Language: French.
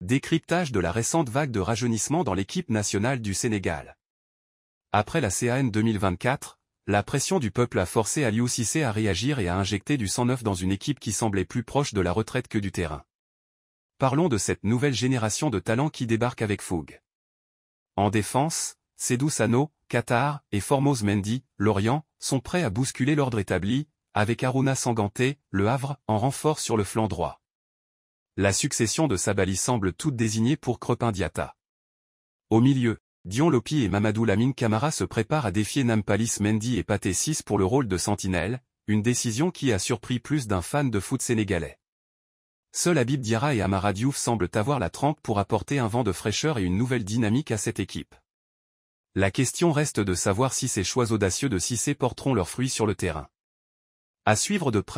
Décryptage de la récente vague de rajeunissement dans l'équipe nationale du Sénégal. Après la CAN 2024, la pression du peuple a forcé Aliou Cissé à réagir et à injecter du sang neuf dans une équipe qui semblait plus proche de la retraite que du terrain. Parlons de cette nouvelle génération de talents qui débarque avec fougue. En défense, Sedou Sano, Qatar et Formose Mendy, Lorient, sont prêts à bousculer l'ordre établi, avec Aruna Sanganté, Le Havre, en renfort sur le flanc droit. La succession de Sabali semble toute désignée pour crepin Diata. Au milieu, Dion Lopi et Mamadou Lamine Camara se préparent à défier Nampalis Mendy et Paté 6 pour le rôle de sentinelle, une décision qui a surpris plus d'un fan de foot sénégalais. Seuls Habib Diarra et Amara Diouf semblent avoir la trempe pour apporter un vent de fraîcheur et une nouvelle dynamique à cette équipe. La question reste de savoir si ces choix audacieux de Cissé porteront leurs fruits sur le terrain. À suivre de près.